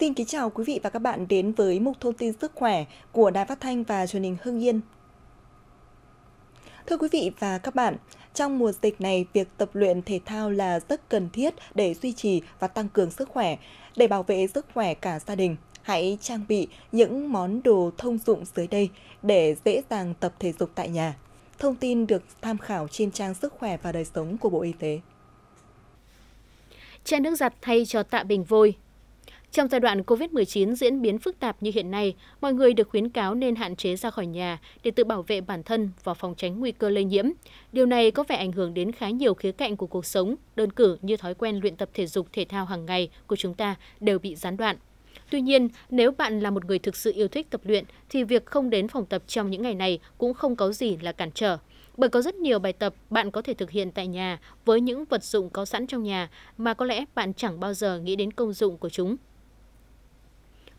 Xin kính chào quý vị và các bạn đến với mục thông tin sức khỏe của Đài Phát Thanh và Truyền hình Hưng Yên. Thưa quý vị và các bạn, trong mùa dịch này, việc tập luyện thể thao là rất cần thiết để duy trì và tăng cường sức khỏe, để bảo vệ sức khỏe cả gia đình. Hãy trang bị những món đồ thông dụng dưới đây để dễ dàng tập thể dục tại nhà. Thông tin được tham khảo trên trang Sức khỏe và đời sống của Bộ Y tế. Chai nước giặt thay cho tạ bình vôi trong giai đoạn COVID-19 diễn biến phức tạp như hiện nay, mọi người được khuyến cáo nên hạn chế ra khỏi nhà để tự bảo vệ bản thân và phòng tránh nguy cơ lây nhiễm. Điều này có vẻ ảnh hưởng đến khá nhiều khía cạnh của cuộc sống, đơn cử như thói quen luyện tập thể dục thể thao hàng ngày của chúng ta đều bị gián đoạn. Tuy nhiên, nếu bạn là một người thực sự yêu thích tập luyện thì việc không đến phòng tập trong những ngày này cũng không có gì là cản trở. Bởi có rất nhiều bài tập bạn có thể thực hiện tại nhà với những vật dụng có sẵn trong nhà mà có lẽ bạn chẳng bao giờ nghĩ đến công dụng của chúng.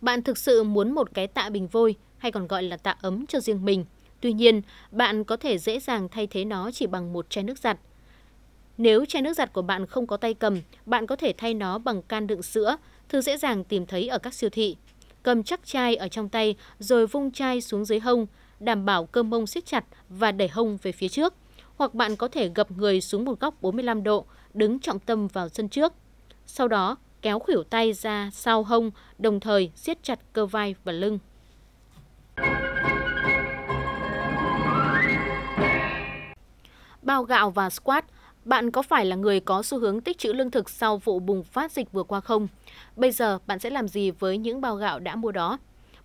Bạn thực sự muốn một cái tạ bình vôi hay còn gọi là tạ ấm cho riêng mình. Tuy nhiên, bạn có thể dễ dàng thay thế nó chỉ bằng một chai nước giặt. Nếu chai nước giặt của bạn không có tay cầm, bạn có thể thay nó bằng can đựng sữa, thứ dễ dàng tìm thấy ở các siêu thị. Cầm chắc chai ở trong tay rồi vung chai xuống dưới hông, đảm bảo cơ mông siết chặt và đẩy hông về phía trước. Hoặc bạn có thể gập người xuống một góc 45 độ, đứng trọng tâm vào sân trước. Sau đó, kéo khuỷu tay ra sau hông, đồng thời siết chặt cơ vai và lưng. Bao gạo và squat bạn có phải là người có xu hướng tích trữ lương thực sau vụ bùng phát dịch vừa qua không? Bây giờ bạn sẽ làm gì với những bao gạo đã mua đó?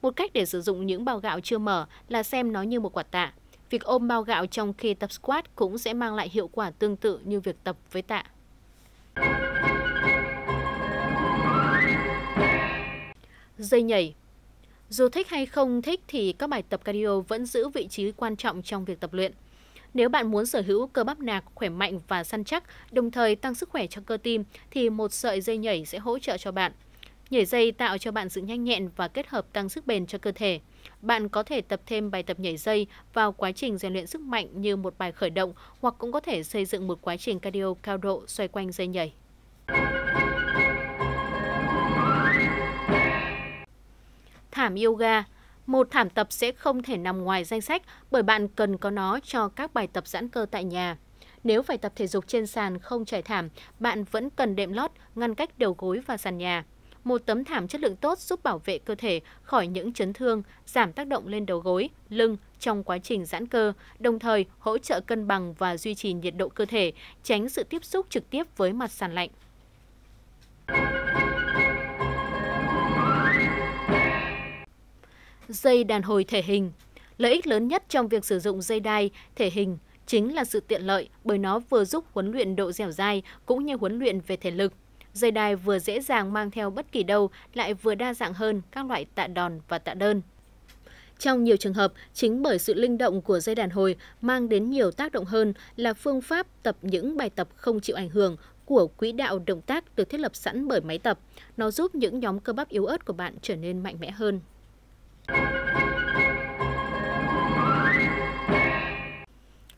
Một cách để sử dụng những bao gạo chưa mở là xem nó như một quả tạ. Việc ôm bao gạo trong khi tập squat cũng sẽ mang lại hiệu quả tương tự như việc tập với tạ. dây nhảy. Dù thích hay không thích thì các bài tập cardio vẫn giữ vị trí quan trọng trong việc tập luyện. Nếu bạn muốn sở hữu cơ bắp nạc khỏe mạnh và săn chắc, đồng thời tăng sức khỏe cho cơ tim thì một sợi dây nhảy sẽ hỗ trợ cho bạn. Nhảy dây tạo cho bạn sự nhanh nhẹn và kết hợp tăng sức bền cho cơ thể. Bạn có thể tập thêm bài tập nhảy dây vào quá trình rèn luyện sức mạnh như một bài khởi động hoặc cũng có thể xây dựng một quá trình cardio cao độ xoay quanh dây nhảy. thảm yoga. Một thảm tập sẽ không thể nằm ngoài danh sách bởi bạn cần có nó cho các bài tập giãn cơ tại nhà. Nếu phải tập thể dục trên sàn không trải thảm, bạn vẫn cần đệm lót ngăn cách đầu gối và sàn nhà. Một tấm thảm chất lượng tốt giúp bảo vệ cơ thể khỏi những chấn thương, giảm tác động lên đầu gối, lưng trong quá trình giãn cơ, đồng thời hỗ trợ cân bằng và duy trì nhiệt độ cơ thể, tránh sự tiếp xúc trực tiếp với mặt sàn lạnh. dây đàn hồi thể hình. Lợi ích lớn nhất trong việc sử dụng dây đai thể hình chính là sự tiện lợi bởi nó vừa giúp huấn luyện độ dẻo dai cũng như huấn luyện về thể lực. Dây đai vừa dễ dàng mang theo bất kỳ đâu lại vừa đa dạng hơn các loại tạ đòn và tạ đơn. Trong nhiều trường hợp, chính bởi sự linh động của dây đàn hồi mang đến nhiều tác động hơn là phương pháp tập những bài tập không chịu ảnh hưởng của quỹ đạo động tác được thiết lập sẵn bởi máy tập. Nó giúp những nhóm cơ bắp yếu ớt của bạn trở nên mạnh mẽ hơn.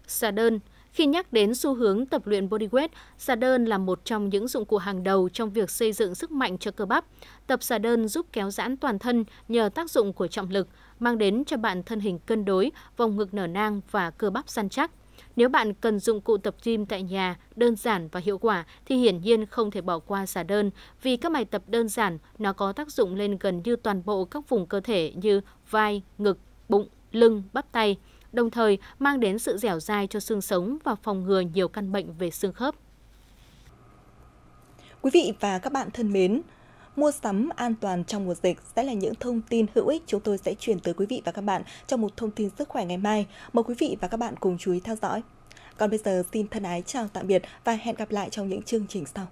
Xà đơn khi nhắc đến xu hướng tập luyện bodyweight, xà đơn là một trong những dụng cụ hàng đầu trong việc xây dựng sức mạnh cho cơ bắp. Tập xà đơn giúp kéo giãn toàn thân nhờ tác dụng của trọng lực, mang đến cho bạn thân hình cân đối, vòng ngực nở nang và cơ bắp săn chắc. Nếu bạn cần dụng cụ tập gym tại nhà, đơn giản và hiệu quả thì hiển nhiên không thể bỏ qua giả đơn vì các bài tập đơn giản nó có tác dụng lên gần như toàn bộ các vùng cơ thể như vai, ngực, bụng, lưng, bắp tay, đồng thời mang đến sự dẻo dai cho xương sống và phòng ngừa nhiều căn bệnh về xương khớp. Quý vị và các bạn thân mến, mua sắm an toàn trong mùa dịch sẽ là những thông tin hữu ích chúng tôi sẽ chuyển tới quý vị và các bạn trong một thông tin sức khỏe ngày mai. Mời quý vị và các bạn cùng chú ý theo dõi. Còn bây giờ xin thân ái chào tạm biệt và hẹn gặp lại trong những chương trình sau.